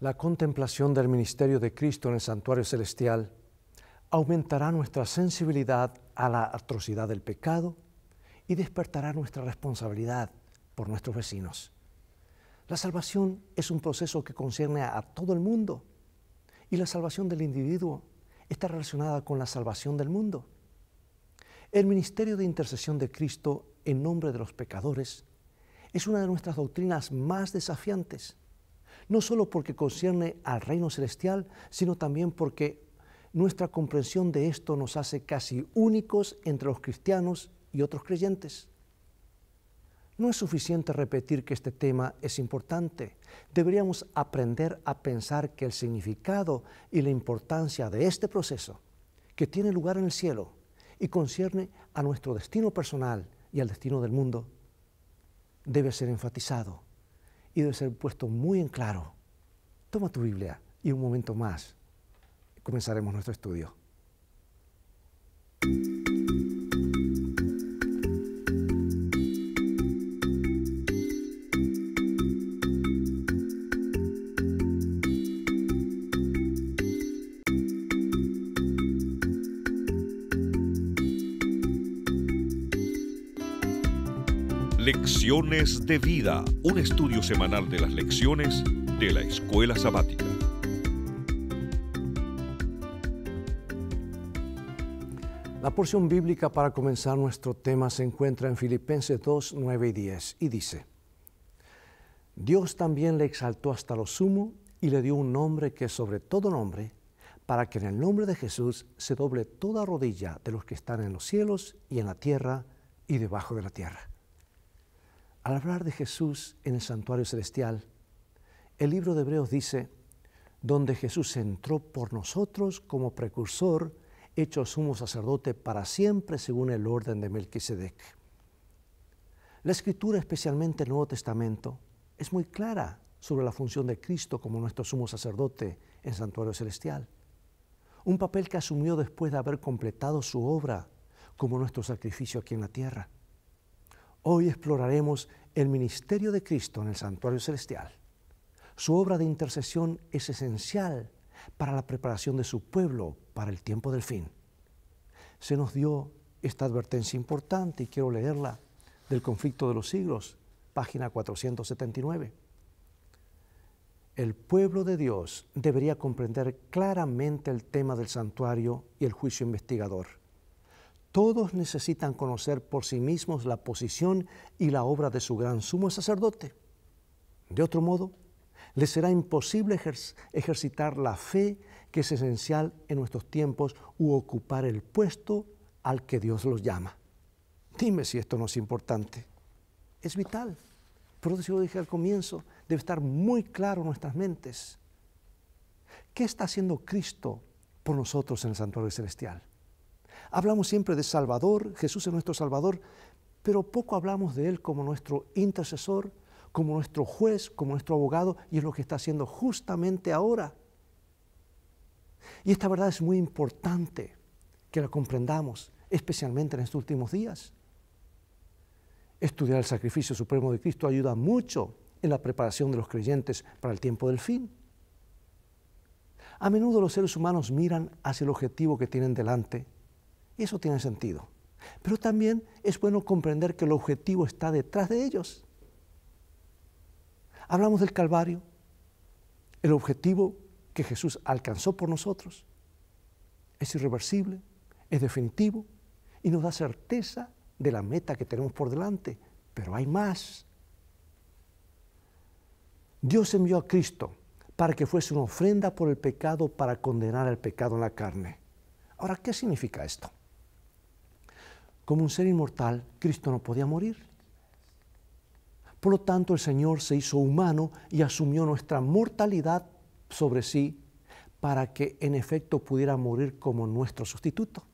La contemplación del ministerio de Cristo en el santuario celestial aumentará nuestra sensibilidad a la atrocidad del pecado y despertará nuestra responsabilidad por nuestros vecinos. La salvación es un proceso que concierne a todo el mundo y la salvación del individuo está relacionada con la salvación del mundo. El ministerio de intercesión de Cristo en nombre de los pecadores es una de nuestras doctrinas más desafiantes no solo porque concierne al reino celestial, sino también porque nuestra comprensión de esto nos hace casi únicos entre los cristianos y otros creyentes. No es suficiente repetir que este tema es importante. Deberíamos aprender a pensar que el significado y la importancia de este proceso, que tiene lugar en el cielo y concierne a nuestro destino personal y al destino del mundo, debe ser enfatizado y debe ser puesto muy en claro. Toma tu Biblia y un momento más comenzaremos nuestro estudio. Lecciones de Vida, un estudio semanal de las lecciones de la escuela sabática. La porción bíblica para comenzar nuestro tema se encuentra en Filipenses 2, 9 y 10 y dice, Dios también le exaltó hasta lo sumo y le dio un nombre que es sobre todo nombre, para que en el nombre de Jesús se doble toda rodilla de los que están en los cielos y en la tierra y debajo de la tierra al hablar de Jesús en el santuario celestial, el libro de Hebreos dice, donde Jesús entró por nosotros como precursor, hecho sumo sacerdote para siempre según el orden de Melquisedec. La escritura, especialmente el Nuevo Testamento, es muy clara sobre la función de Cristo como nuestro sumo sacerdote en el santuario celestial, un papel que asumió después de haber completado su obra como nuestro sacrificio aquí en la tierra. Hoy exploraremos el ministerio de Cristo en el santuario celestial, su obra de intercesión es esencial para la preparación de su pueblo para el tiempo del fin. Se nos dio esta advertencia importante, y quiero leerla, del conflicto de los siglos, página 479. El pueblo de Dios debería comprender claramente el tema del santuario y el juicio investigador. Todos necesitan conocer por sí mismos la posición y la obra de su gran sumo sacerdote. De otro modo, les será imposible ejercitar la fe que es esencial en nuestros tiempos u ocupar el puesto al que Dios los llama. Dime si esto no es importante. Es vital. Por eso lo dije al comienzo, debe estar muy claro en nuestras mentes. ¿Qué está haciendo Cristo por nosotros en el santuario celestial? Hablamos siempre de Salvador, Jesús es nuestro Salvador, pero poco hablamos de Él como nuestro intercesor, como nuestro juez, como nuestro abogado, y es lo que está haciendo justamente ahora. Y esta verdad es muy importante que la comprendamos, especialmente en estos últimos días. Estudiar el sacrificio supremo de Cristo ayuda mucho en la preparación de los creyentes para el tiempo del fin. A menudo los seres humanos miran hacia el objetivo que tienen delante eso tiene sentido. Pero también es bueno comprender que el objetivo está detrás de ellos. Hablamos del Calvario, el objetivo que Jesús alcanzó por nosotros. Es irreversible, es definitivo y nos da certeza de la meta que tenemos por delante. Pero hay más. Dios envió a Cristo para que fuese una ofrenda por el pecado, para condenar el pecado en la carne. Ahora, ¿qué significa esto? como un ser inmortal, Cristo no podía morir. Por lo tanto, el Señor se hizo humano y asumió nuestra mortalidad sobre sí para que en efecto pudiera morir como nuestro sustituto.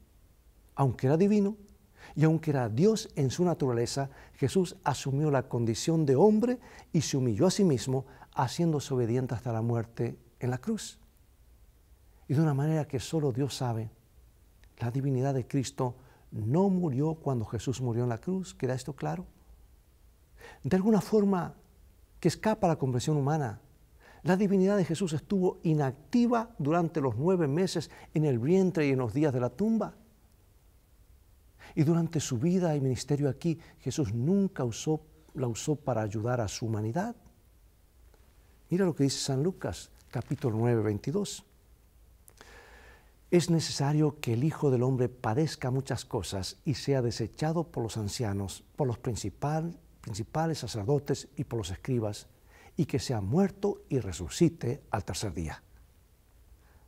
Aunque era divino y aunque era Dios en su naturaleza, Jesús asumió la condición de hombre y se humilló a sí mismo, haciéndose obediente hasta la muerte en la cruz. Y de una manera que solo Dios sabe, la divinidad de Cristo no murió cuando Jesús murió en la cruz, ¿queda esto claro? De alguna forma que escapa a la comprensión humana, la divinidad de Jesús estuvo inactiva durante los nueve meses en el vientre y en los días de la tumba. Y durante su vida y ministerio aquí, Jesús nunca usó, la usó para ayudar a su humanidad. Mira lo que dice San Lucas, capítulo 9, 22 es necesario que el Hijo del Hombre padezca muchas cosas y sea desechado por los ancianos, por los principales sacerdotes y por los escribas, y que sea muerto y resucite al tercer día.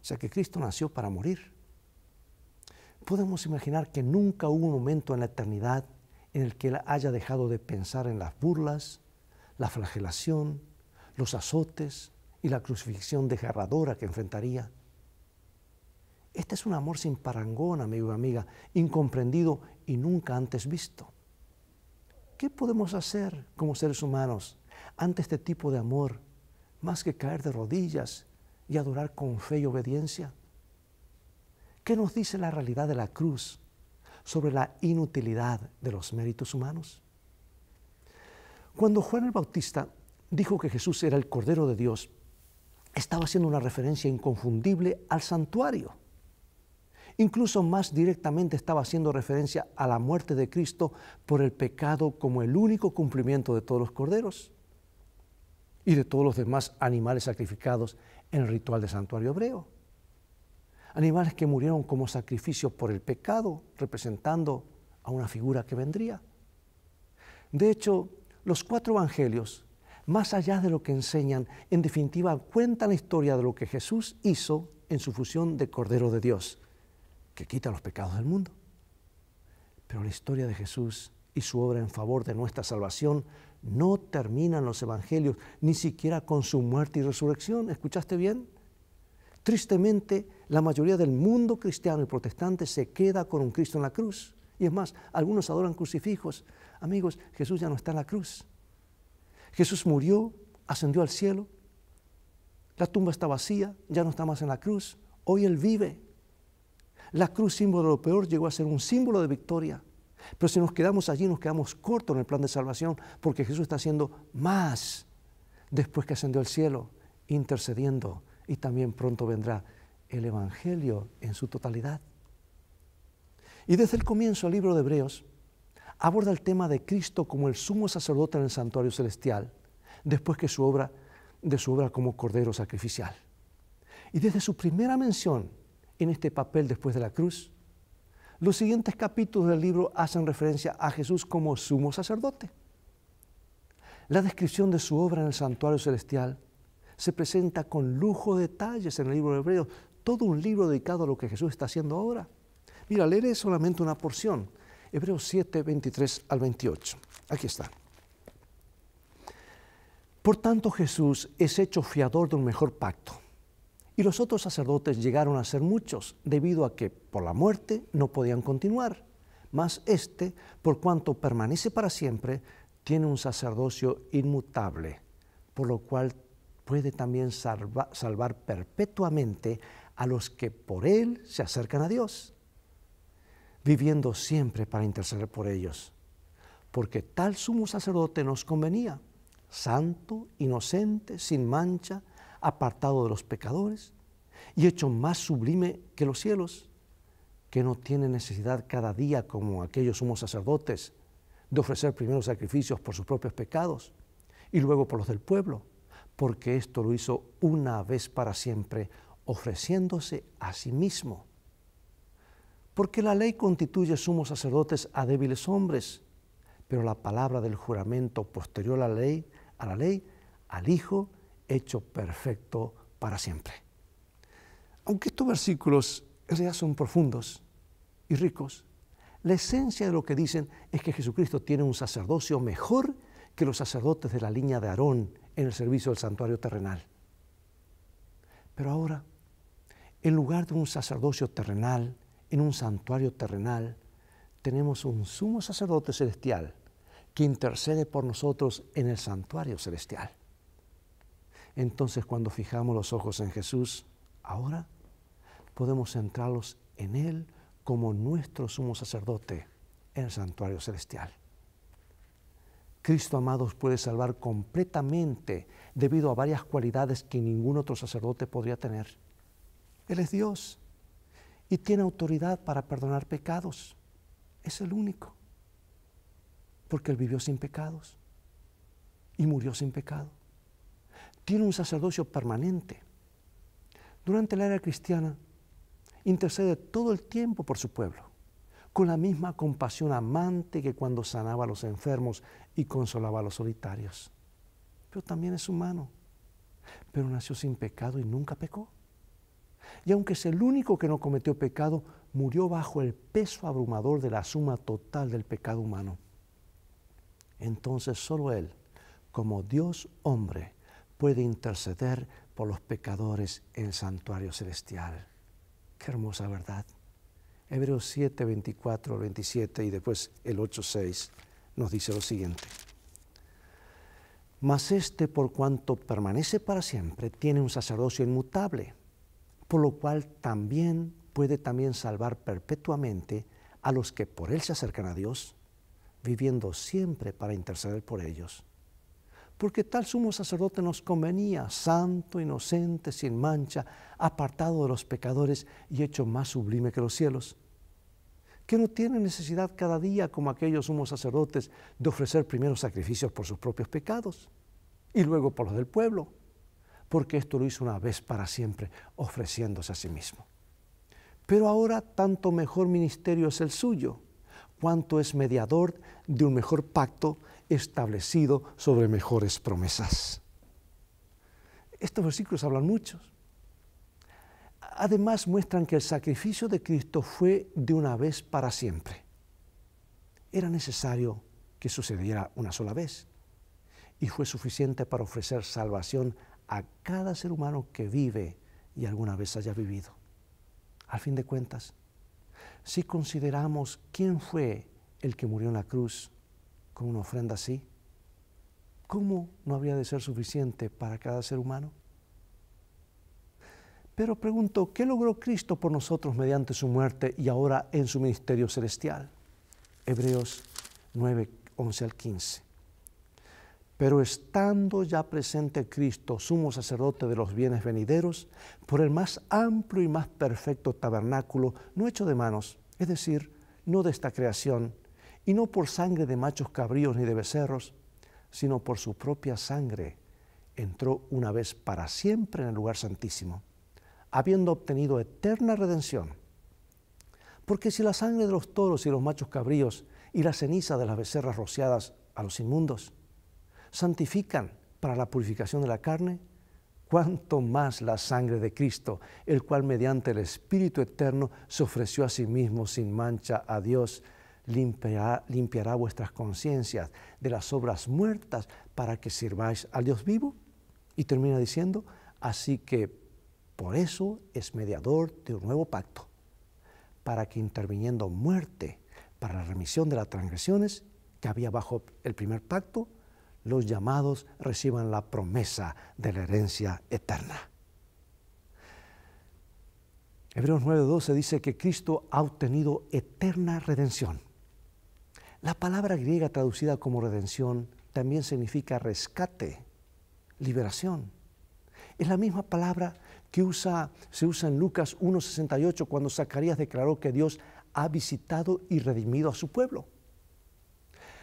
O sea que Cristo nació para morir. Podemos imaginar que nunca hubo un momento en la eternidad en el que él haya dejado de pensar en las burlas, la flagelación, los azotes y la crucifixión desgarradora que enfrentaría. Este es un amor sin parangón, amigo y amiga, incomprendido y nunca antes visto. ¿Qué podemos hacer como seres humanos ante este tipo de amor, más que caer de rodillas y adorar con fe y obediencia? ¿Qué nos dice la realidad de la cruz sobre la inutilidad de los méritos humanos? Cuando Juan el Bautista dijo que Jesús era el Cordero de Dios, estaba haciendo una referencia inconfundible al santuario Incluso más directamente estaba haciendo referencia a la muerte de Cristo por el pecado como el único cumplimiento de todos los corderos y de todos los demás animales sacrificados en el ritual de santuario hebreo. Animales que murieron como sacrificio por el pecado, representando a una figura que vendría. De hecho, los cuatro evangelios, más allá de lo que enseñan, en definitiva cuentan la historia de lo que Jesús hizo en su fusión de Cordero de Dios, que quita los pecados del mundo. Pero la historia de Jesús y su obra en favor de nuestra salvación no terminan los evangelios, ni siquiera con su muerte y resurrección. ¿Escuchaste bien? Tristemente, la mayoría del mundo cristiano y protestante se queda con un Cristo en la cruz. Y es más, algunos adoran crucifijos. Amigos, Jesús ya no está en la cruz. Jesús murió, ascendió al cielo. La tumba está vacía, ya no está más en la cruz. Hoy Él vive. La cruz, símbolo de lo peor, llegó a ser un símbolo de victoria. Pero si nos quedamos allí, nos quedamos cortos en el plan de salvación, porque Jesús está haciendo más después que ascendió al cielo, intercediendo, y también pronto vendrá el Evangelio en su totalidad. Y desde el comienzo el libro de Hebreos aborda el tema de Cristo como el sumo sacerdote en el santuario celestial, después que su obra, de su obra como cordero sacrificial. Y desde su primera mención en este papel después de la cruz. Los siguientes capítulos del libro hacen referencia a Jesús como sumo sacerdote. La descripción de su obra en el santuario celestial se presenta con lujo de detalles en el libro de Hebreos, todo un libro dedicado a lo que Jesús está haciendo ahora. Mira, leeré solamente una porción, Hebreos 7, 23 al 28. Aquí está. Por tanto Jesús es hecho fiador de un mejor pacto y los otros sacerdotes llegaron a ser muchos, debido a que por la muerte no podían continuar. Mas este, por cuanto permanece para siempre, tiene un sacerdocio inmutable, por lo cual puede también salvar perpetuamente a los que por él se acercan a Dios, viviendo siempre para interceder por ellos, porque tal sumo sacerdote nos convenía, santo, inocente, sin mancha, apartado de los pecadores y hecho más sublime que los cielos, que no tiene necesidad cada día, como aquellos sumos sacerdotes, de ofrecer primero sacrificios por sus propios pecados y luego por los del pueblo, porque esto lo hizo una vez para siempre, ofreciéndose a sí mismo. Porque la ley constituye sumos sacerdotes a débiles hombres, pero la palabra del juramento posterior a la ley, a la ley, al Hijo hecho perfecto para siempre. Aunque estos versículos en realidad son profundos y ricos, la esencia de lo que dicen es que Jesucristo tiene un sacerdocio mejor que los sacerdotes de la línea de Aarón en el servicio del santuario terrenal. Pero ahora, en lugar de un sacerdocio terrenal, en un santuario terrenal, tenemos un sumo sacerdote celestial que intercede por nosotros en el santuario celestial. Entonces cuando fijamos los ojos en Jesús, ahora podemos centrarlos en Él como nuestro sumo sacerdote en el santuario celestial. Cristo, amados, puede salvar completamente debido a varias cualidades que ningún otro sacerdote podría tener. Él es Dios y tiene autoridad para perdonar pecados. Es el único. Porque Él vivió sin pecados y murió sin pecado tiene un sacerdocio permanente. Durante la era cristiana, intercede todo el tiempo por su pueblo, con la misma compasión amante que cuando sanaba a los enfermos y consolaba a los solitarios. Pero también es humano, pero nació sin pecado y nunca pecó. Y aunque es el único que no cometió pecado, murió bajo el peso abrumador de la suma total del pecado humano. Entonces solo Él, como Dios hombre, puede interceder por los pecadores en el santuario celestial. Qué hermosa verdad. Hebreos 7, 24, 27 y después el 8.6 nos dice lo siguiente. Mas este, por cuanto permanece para siempre, tiene un sacerdocio inmutable, por lo cual también puede también salvar perpetuamente a los que por él se acercan a Dios, viviendo siempre para interceder por ellos porque tal sumo sacerdote nos convenía, santo, inocente, sin mancha, apartado de los pecadores y hecho más sublime que los cielos, que no tiene necesidad cada día, como aquellos sumos sacerdotes, de ofrecer primero sacrificios por sus propios pecados y luego por los del pueblo, porque esto lo hizo una vez para siempre, ofreciéndose a sí mismo. Pero ahora tanto mejor ministerio es el suyo, cuanto es mediador de un mejor pacto establecido sobre mejores promesas. Estos versículos hablan muchos. Además muestran que el sacrificio de Cristo fue de una vez para siempre. Era necesario que sucediera una sola vez y fue suficiente para ofrecer salvación a cada ser humano que vive y alguna vez haya vivido. Al fin de cuentas, si consideramos quién fue el que murió en la cruz, con una ofrenda así, ¿cómo no habría de ser suficiente para cada ser humano? Pero pregunto, ¿qué logró Cristo por nosotros mediante su muerte y ahora en su ministerio celestial? Hebreos 9, 11 al 15. Pero estando ya presente Cristo, sumo sacerdote de los bienes venideros, por el más amplio y más perfecto tabernáculo, no hecho de manos, es decir, no de esta creación, y no por sangre de machos cabríos ni de becerros, sino por su propia sangre, entró una vez para siempre en el lugar santísimo, habiendo obtenido eterna redención. Porque si la sangre de los toros y los machos cabríos y la ceniza de las becerras rociadas a los inmundos santifican para la purificación de la carne, cuánto más la sangre de Cristo, el cual mediante el Espíritu Eterno se ofreció a sí mismo sin mancha a Dios limpiará, limpiará vuestras conciencias de las obras muertas para que sirváis al Dios vivo. Y termina diciendo, así que por eso es mediador de un nuevo pacto, para que interviniendo muerte para la remisión de las transgresiones que había bajo el primer pacto, los llamados reciban la promesa de la herencia eterna. Hebreos 9:12 dice que Cristo ha obtenido eterna redención. La palabra griega traducida como redención también significa rescate, liberación. Es la misma palabra que usa, se usa en Lucas 1.68 cuando Zacarías declaró que Dios ha visitado y redimido a su pueblo.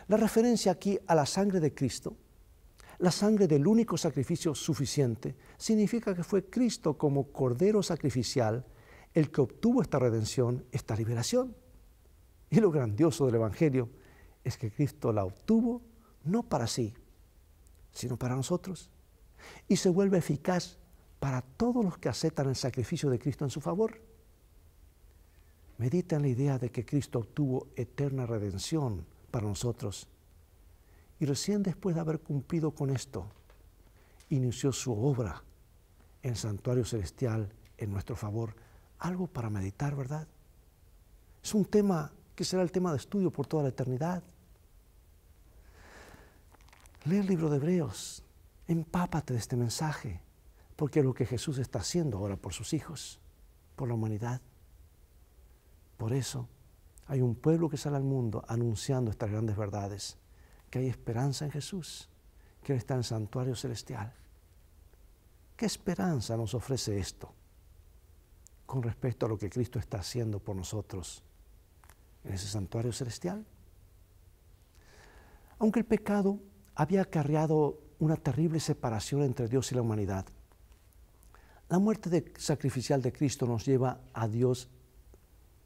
La referencia aquí a la sangre de Cristo, la sangre del único sacrificio suficiente, significa que fue Cristo como cordero sacrificial el que obtuvo esta redención, esta liberación. Y lo grandioso del Evangelio es que Cristo la obtuvo no para sí, sino para nosotros. Y se vuelve eficaz para todos los que aceptan el sacrificio de Cristo en su favor. Medita en la idea de que Cristo obtuvo eterna redención para nosotros. Y recién después de haber cumplido con esto, inició su obra en el santuario celestial en nuestro favor. Algo para meditar, ¿verdad? Es un tema que será el tema de estudio por toda la eternidad. Lee el libro de Hebreos, empápate de este mensaje, porque lo que Jesús está haciendo ahora por sus hijos, por la humanidad. Por eso hay un pueblo que sale al mundo anunciando estas grandes verdades, que hay esperanza en Jesús, que Él está en el santuario celestial. ¿Qué esperanza nos ofrece esto con respecto a lo que Cristo está haciendo por nosotros en ese santuario celestial? Aunque el pecado había acarreado una terrible separación entre Dios y la humanidad. La muerte sacrificial de Cristo nos lleva a Dios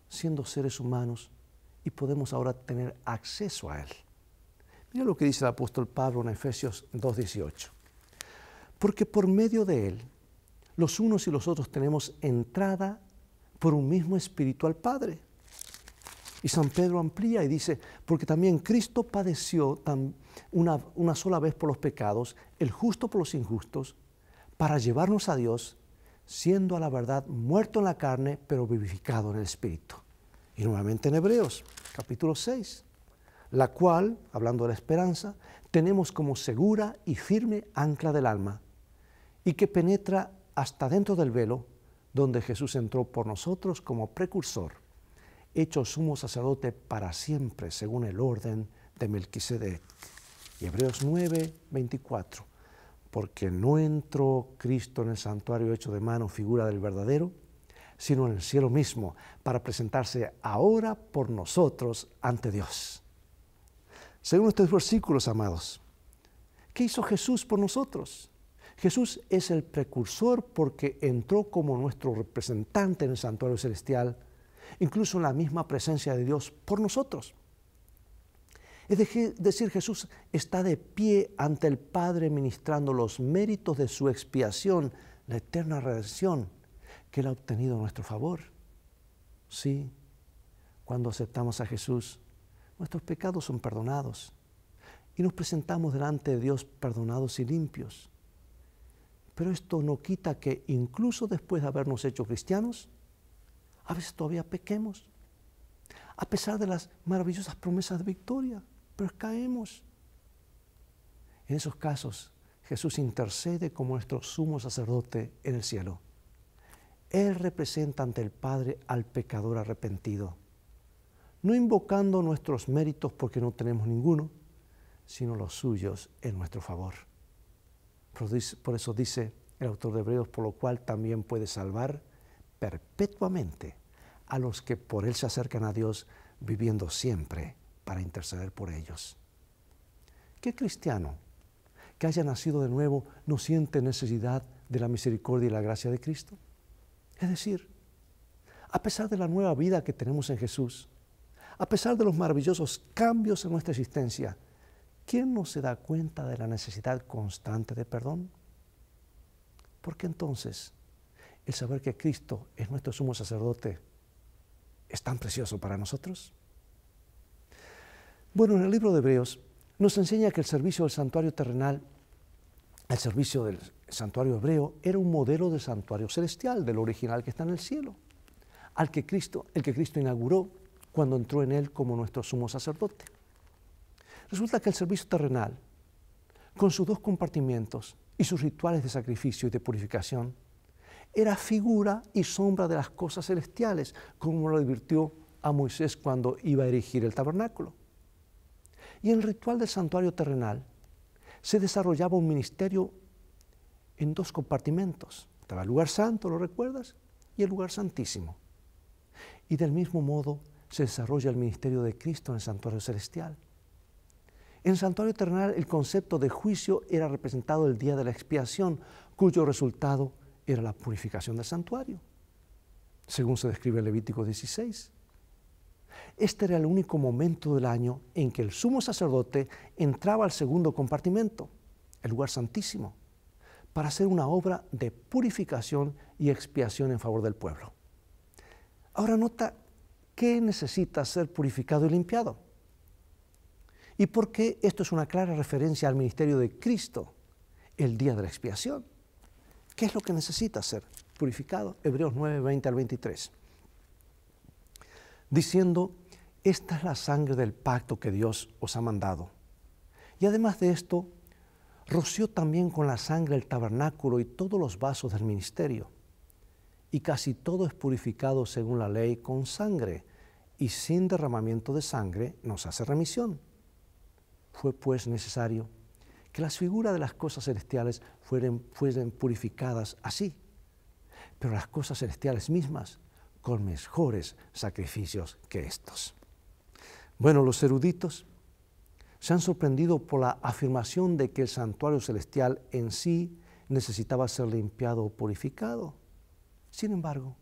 siendo seres humanos y podemos ahora tener acceso a Él. Mira lo que dice el apóstol Pablo en Efesios 2.18. Porque por medio de Él, los unos y los otros tenemos entrada por un mismo Espíritu al Padre. Y San Pedro amplía y dice, porque también Cristo padeció una, sola vez por los pecados, el justo por los injustos, para llevarnos a Dios, siendo a la verdad muerto en la carne, pero vivificado en el Espíritu. Y nuevamente en Hebreos, capítulo 6, la cual, hablando de la esperanza, tenemos como segura y firme ancla del alma, y que penetra hasta dentro del velo, donde Jesús entró por nosotros como precursor hecho sumo sacerdote para siempre, según el orden de Melquisedec. Y Hebreos 9, 24. Porque no entró Cristo en el santuario hecho de mano, figura del verdadero, sino en el cielo mismo, para presentarse ahora por nosotros ante Dios. Según estos versículos, amados, ¿qué hizo Jesús por nosotros? Jesús es el precursor porque entró como nuestro representante en el santuario celestial incluso en la misma presencia de Dios por nosotros. Es decir, Jesús está de pie ante el Padre ministrando los méritos de su expiación, la eterna redención que Él ha obtenido a nuestro favor. Sí, cuando aceptamos a Jesús, nuestros pecados son perdonados y nos presentamos delante de Dios perdonados y limpios. Pero esto no quita que incluso después de habernos hecho cristianos, a veces todavía pequemos, a pesar de las maravillosas promesas de victoria, pero caemos. En esos casos, Jesús intercede como nuestro sumo sacerdote en el cielo. Él representa ante el Padre al pecador arrepentido, no invocando nuestros méritos porque no tenemos ninguno, sino los suyos en nuestro favor. Por eso dice el autor de Hebreos, por lo cual también puede salvar perpetuamente a los que por Él se acercan a Dios, viviendo siempre para interceder por ellos. ¿Qué cristiano que haya nacido de nuevo no siente necesidad de la misericordia y la gracia de Cristo? Es decir, a pesar de la nueva vida que tenemos en Jesús, a pesar de los maravillosos cambios en nuestra existencia, ¿quién no se da cuenta de la necesidad constante de perdón? Porque entonces el saber que Cristo es nuestro sumo sacerdote es tan precioso para nosotros? Bueno, en el libro de Hebreos nos enseña que el servicio del santuario terrenal, el servicio del santuario hebreo, era un modelo del santuario celestial, del original que está en el cielo, al que Cristo, el que Cristo inauguró cuando entró en él como nuestro sumo sacerdote. Resulta que el servicio terrenal, con sus dos compartimientos y sus rituales de sacrificio y de purificación, era figura y sombra de las cosas celestiales, como lo advirtió a Moisés cuando iba a erigir el tabernáculo. Y en el ritual del santuario terrenal se desarrollaba un ministerio en dos compartimentos. Estaba el lugar santo, ¿lo recuerdas? Y el lugar santísimo. Y del mismo modo se desarrolla el ministerio de Cristo en el santuario celestial. En el santuario terrenal el concepto de juicio era representado el día de la expiación, cuyo resultado era la purificación del santuario, según se describe en Levítico 16. Este era el único momento del año en que el sumo sacerdote entraba al segundo compartimento, el lugar santísimo, para hacer una obra de purificación y expiación en favor del pueblo. Ahora nota qué necesita ser purificado y limpiado. Y por qué esto es una clara referencia al ministerio de Cristo, el día de la expiación. ¿Qué es lo que necesita ser purificado? Hebreos 9, 20 al 23. Diciendo, esta es la sangre del pacto que Dios os ha mandado. Y además de esto, roció también con la sangre el tabernáculo y todos los vasos del ministerio. Y casi todo es purificado según la ley con sangre, y sin derramamiento de sangre nos hace remisión. Fue pues necesario que las figuras de las cosas celestiales fuesen purificadas así, pero las cosas celestiales mismas con mejores sacrificios que estos. Bueno, los eruditos se han sorprendido por la afirmación de que el santuario celestial en sí necesitaba ser limpiado o purificado. Sin embargo,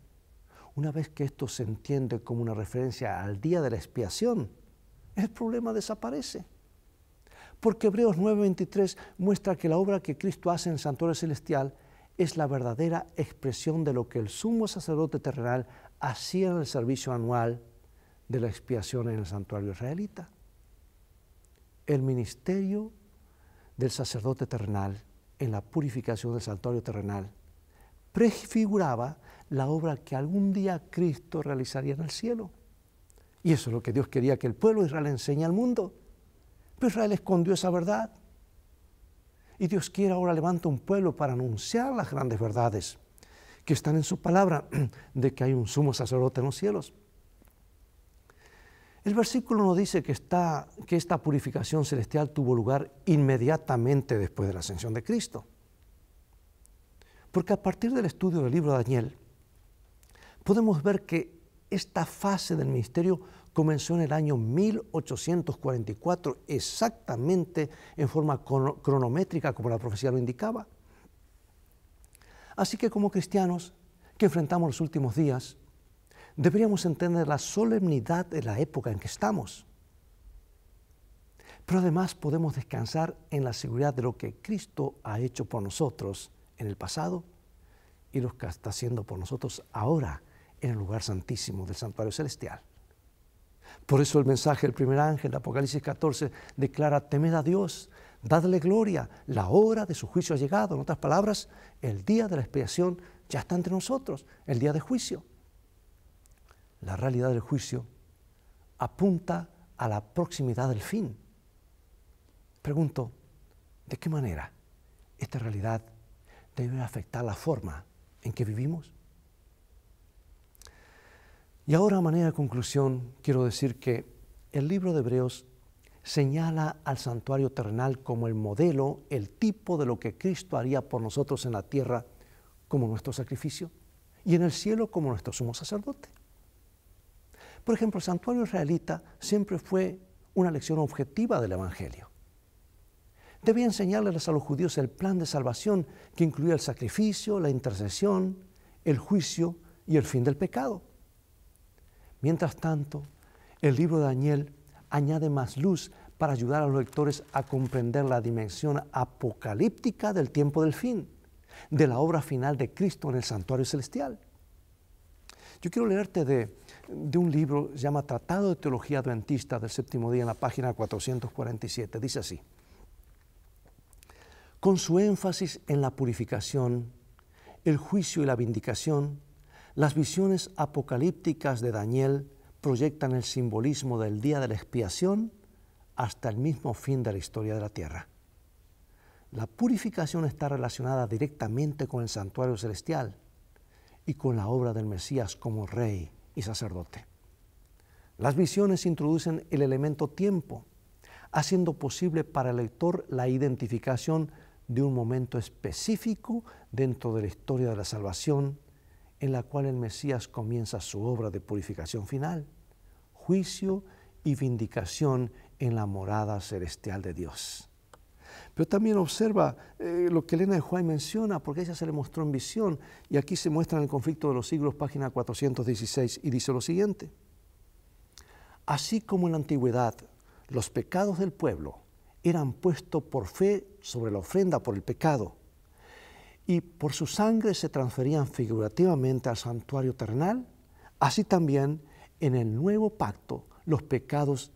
una vez que esto se entiende como una referencia al día de la expiación, el problema desaparece porque Hebreos 9:23 muestra que la obra que Cristo hace en el santuario celestial es la verdadera expresión de lo que el sumo sacerdote terrenal hacía en el servicio anual de la expiación en el santuario israelita. El ministerio del sacerdote terrenal en la purificación del santuario terrenal prefiguraba la obra que algún día Cristo realizaría en el cielo. Y eso es lo que Dios quería que el pueblo de Israel enseñe al mundo. Pero Israel escondió esa verdad. Y Dios quiere ahora levanta un pueblo para anunciar las grandes verdades que están en su palabra, de que hay un sumo sacerdote en los cielos. El versículo nos dice que, que esta purificación celestial tuvo lugar inmediatamente después de la ascensión de Cristo. Porque a partir del estudio del libro de Daniel, podemos ver que esta fase del ministerio comenzó en el año 1844, exactamente en forma cronométrica como la profecía lo indicaba. Así que como cristianos que enfrentamos los últimos días, deberíamos entender la solemnidad de la época en que estamos. Pero además podemos descansar en la seguridad de lo que Cristo ha hecho por nosotros en el pasado y lo que está haciendo por nosotros ahora en el lugar santísimo del santuario celestial. Por eso el mensaje del primer ángel, de Apocalipsis 14, declara, temed a Dios, dadle gloria, la hora de su juicio ha llegado. En otras palabras, el día de la expiación ya está entre nosotros, el día de juicio. La realidad del juicio apunta a la proximidad del fin. Pregunto, ¿de qué manera esta realidad debe afectar la forma en que vivimos? Y ahora a manera de conclusión quiero decir que el libro de Hebreos señala al santuario terrenal como el modelo, el tipo de lo que Cristo haría por nosotros en la tierra como nuestro sacrificio y en el cielo como nuestro sumo sacerdote. Por ejemplo, el santuario israelita siempre fue una lección objetiva del Evangelio. Debía enseñarles a los judíos el plan de salvación que incluía el sacrificio, la intercesión, el juicio y el fin del pecado. Mientras tanto, el libro de Daniel añade más luz para ayudar a los lectores a comprender la dimensión apocalíptica del tiempo del fin, de la obra final de Cristo en el santuario celestial. Yo quiero leerte de, un libro, se llama Tratado de Teología Adventista del Séptimo Día en la página 447. Dice así, con su énfasis en la purificación, el juicio y la vindicación, las visiones apocalípticas de Daniel proyectan el simbolismo del día de la expiación hasta el mismo fin de la historia de la tierra. La purificación está relacionada directamente con el santuario celestial y con la obra del Mesías como rey y sacerdote. Las visiones introducen el elemento tiempo, haciendo posible para el lector la identificación de un momento específico dentro de la historia de la salvación en la cual el Mesías comienza su obra de purificación final, juicio y vindicación en la morada celestial de Dios. Pero también observa eh, lo que Elena de Juárez menciona, porque ella se le mostró en visión, y aquí se muestra en el conflicto de los siglos, página 416, y dice lo siguiente. Así como en la antigüedad los pecados del pueblo eran puestos por fe sobre la ofrenda por el pecado, y por su sangre se transferían figurativamente al santuario terrenal, así también en el nuevo pacto los pecados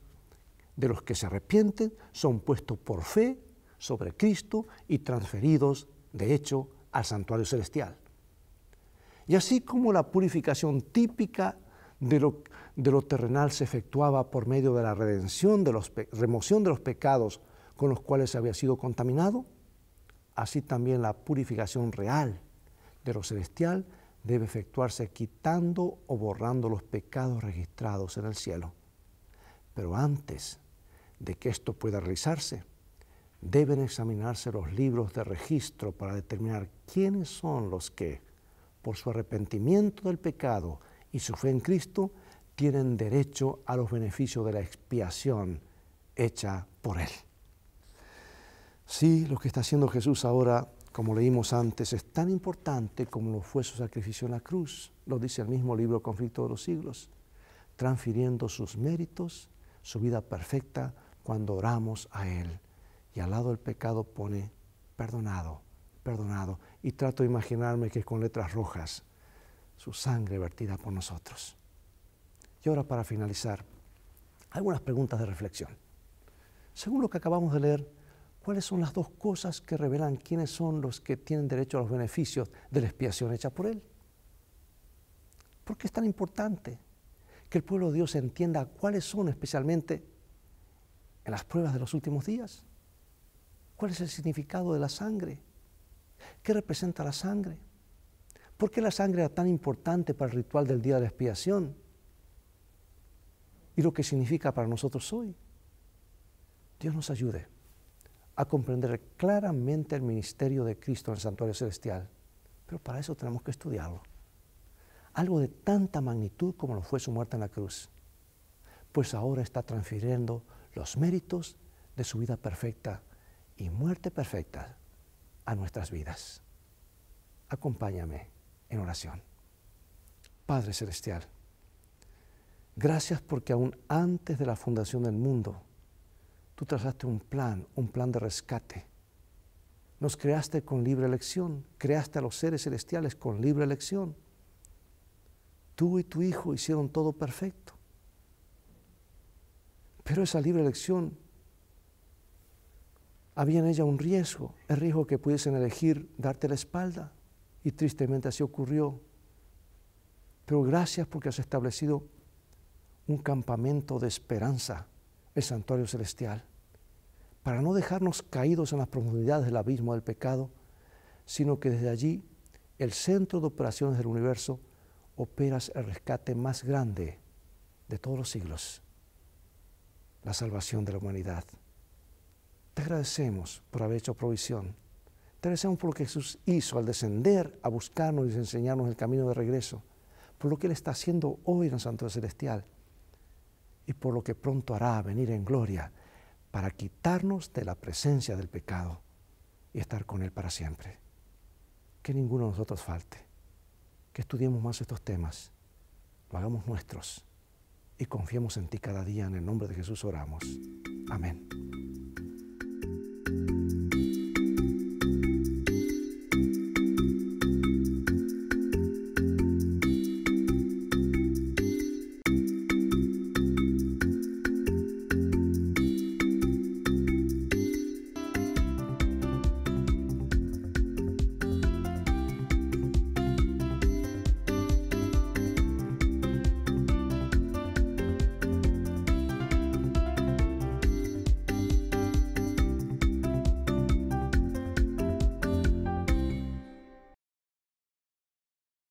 de los que se arrepienten son puestos por fe sobre Cristo y transferidos, de hecho, al santuario celestial. Y así como la purificación típica de lo, terrenal se efectuaba por medio de la redención, de los, remoción de los pecados con los cuales se había sido contaminado, Así también la purificación real de lo celestial debe efectuarse quitando o borrando los pecados registrados en el cielo. Pero antes de que esto pueda realizarse, deben examinarse los libros de registro para determinar quiénes son los que, por su arrepentimiento del pecado y su fe en Cristo, tienen derecho a los beneficios de la expiación hecha por Él. Sí, lo que está haciendo Jesús ahora, como leímos antes, es tan importante como lo fue su sacrificio en la cruz, lo dice el mismo libro Conflicto de los Siglos, transfiriendo sus méritos, su vida perfecta, cuando oramos a Él. Y al lado del pecado pone perdonado, perdonado. Y trato de imaginarme que con letras rojas, su sangre vertida por nosotros. Y ahora para finalizar, algunas preguntas de reflexión. Según lo que acabamos de leer, ¿Cuáles son las dos cosas que revelan quiénes son los que tienen derecho a los beneficios de la expiación hecha por Él? ¿Por qué es tan importante que el pueblo de Dios entienda cuáles son especialmente en las pruebas de los últimos días? ¿Cuál es el significado de la sangre? ¿Qué representa la sangre? ¿Por qué la sangre era tan importante para el ritual del día de la expiación? ¿Y lo que significa para nosotros hoy? Dios nos ayude a comprender claramente el ministerio de Cristo en el santuario celestial. Pero para eso tenemos que estudiarlo. Algo de tanta magnitud como lo fue su muerte en la cruz. Pues ahora está transfiriendo los méritos de su vida perfecta y muerte perfecta a nuestras vidas. Acompáñame en oración. Padre Celestial, gracias porque aún antes de la fundación del mundo, Tú trazaste un plan, un plan de rescate. Nos creaste con libre elección, creaste a los seres celestiales con libre elección. Tú y tu Hijo hicieron todo perfecto. Pero esa libre elección había en ella un riesgo, el riesgo que pudiesen elegir darte la espalda. Y tristemente así ocurrió. Pero gracias porque has establecido un campamento de esperanza, el santuario celestial para no dejarnos caídos en las profundidades del abismo del pecado, sino que desde allí, el centro de operaciones del universo, operas el rescate más grande de todos los siglos, la salvación de la humanidad. Te agradecemos por haber hecho provisión. Te agradecemos por lo que Jesús hizo al descender a buscarnos y enseñarnos el camino de regreso, por lo que Él está haciendo hoy en el Santo Celestial y por lo que pronto hará venir en gloria para quitarnos de la presencia del pecado y estar con Él para siempre. Que ninguno de nosotros falte, que estudiemos más estos temas, lo hagamos nuestros y confiemos en ti cada día. En el nombre de Jesús oramos. Amén.